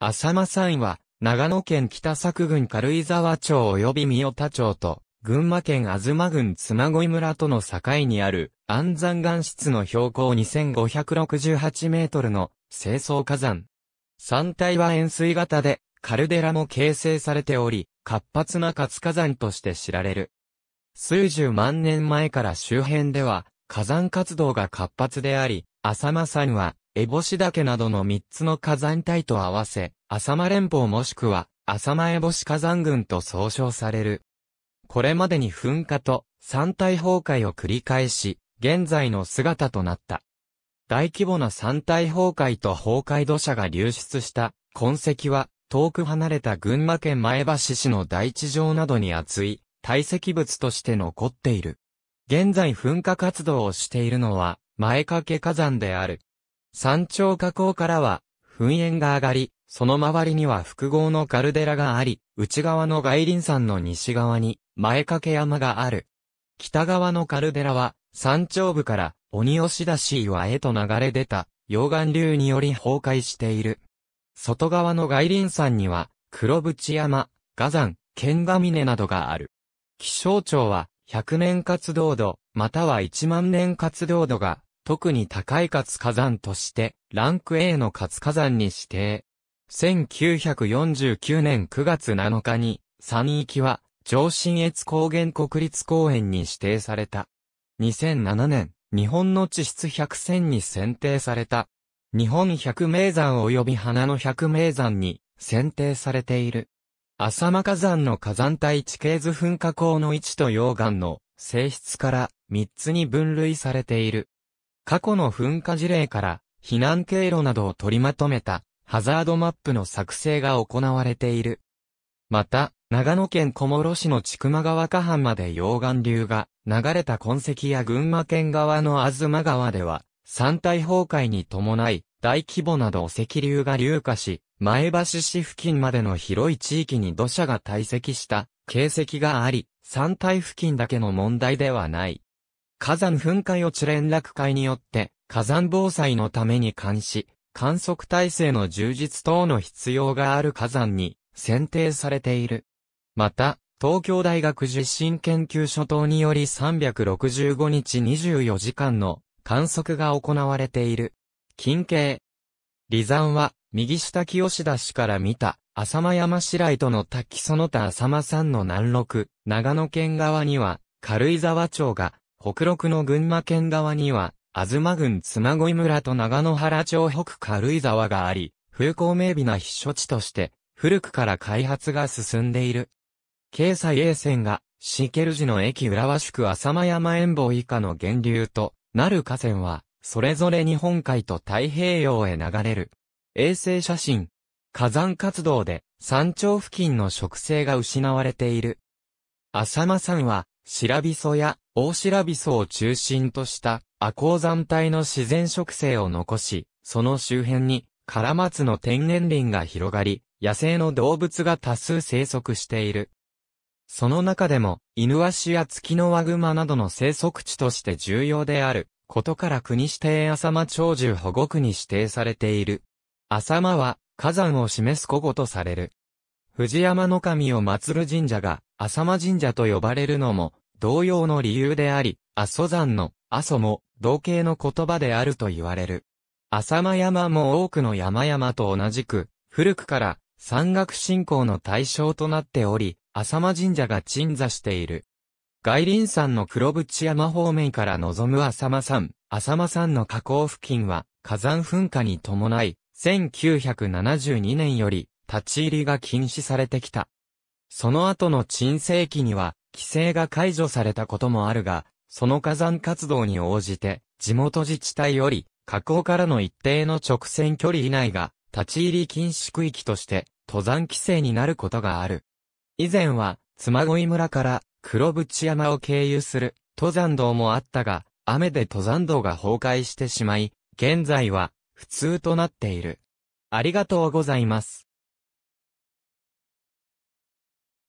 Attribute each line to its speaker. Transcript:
Speaker 1: 浅間山は、長野県北作郡軽井沢町及び三代田町と、群馬県東郡妻恋村との境にある、安山岩室の標高2568メートルの清掃火山。山体は円錐型で、カルデラも形成されており、活発な活火山として知られる。数十万年前から周辺では、火山活動が活発であり、浅間山は、烏帽子岳などの3つの火山帯と合わせ、浅間連峰もしくは、浅間烏帽子火山群と総称される。これまでに噴火と山体崩壊を繰り返し、現在の姿となった。大規模な山体崩壊と崩壊土砂が流出した痕跡は、遠く離れた群馬県前橋市の大地上などに厚い堆積物として残っている。現在噴火活動をしているのは、前掛火山である。山頂火口からは、噴煙が上がり、その周りには複合のカルデラがあり、内側の外輪山の西側に、前掛山がある。北側のカルデラは、山頂部から、鬼押出し岩へと流れ出た、溶岩流により崩壊している。外側の外輪山には、黒淵山、火山、剣ヶ峰などがある。気象庁は、100年活動度、または1万年活動度が特に高い活火山として、ランク A の活火山に指定。1949年9月7日に、山域は、上信越高原国立公園に指定された。2007年、日本の地質百選に選定された。日本百名山及び花の百名山に選定されている。浅間火山の火山帯地形図噴火口の位置と溶岩の性質から3つに分類されている。過去の噴火事例から、避難経路などを取りまとめた、ハザードマップの作成が行われている。また、長野県小諸市の千曲川下半まで溶岩流が流れた痕跡や群馬県側の東川では、山体崩壊に伴い、大規模な土石流が流下し、前橋市付近までの広い地域に土砂が堆積した形跡があり、山体付近だけの問題ではない。火山噴火予知連絡会によって、火山防災のために監視、観測体制の充実等の必要がある火山に選定されている。また、東京大学地震研究所等により365日24時間の観測が行われている。近景。離山は、右下清田市から見た、浅間山白井との滝その他浅間山の南麓、長野県側には、軽井沢町が、北陸の群馬県側には、ま郡妻恋村と長野原町北軽井沢があり、風光明媚な避暑地として、古くから開発が進んでいる。京西衛線が、シーケルジの駅浦和宿浅間山遠望以下の源流となる河川は、それぞれ日本海と太平洋へ流れる。衛星写真。火山活動で山頂付近の植生が失われている。浅間山は白ビソや大白ビソを中心とした亜高山帯の自然植生を残し、その周辺にカラマツの天然林が広がり、野生の動物が多数生息している。その中でも、イヌワシやツキノワグマなどの生息地として重要である、ことから国指定浅間長寿保護区に指定されている。浅間は、火山を示す古語とされる。藤山の神を祀る神社が、浅間神社と呼ばれるのも、同様の理由であり、阿蘇山の阿蘇も同型の言葉であると言われる。浅間山も多くの山々と同じく、古くから山岳信仰の対象となっており、浅間神社が鎮座している。外輪山の黒淵山方面から望む浅間山、浅間山の河口付近は火山噴火に伴い、1972年より立ち入りが禁止されてきた。その後の鎮静期には規制が解除されたこともあるが、その火山活動に応じて、地元自治体より、火口からの一定の直線距離以内が、立ち入り禁止区域として、登山規制になることがある。以前は、妻恋村から黒淵山を経由する登山道もあったが、雨で登山道が崩壊してしまい、現在は普通となっている。ありがとうございます。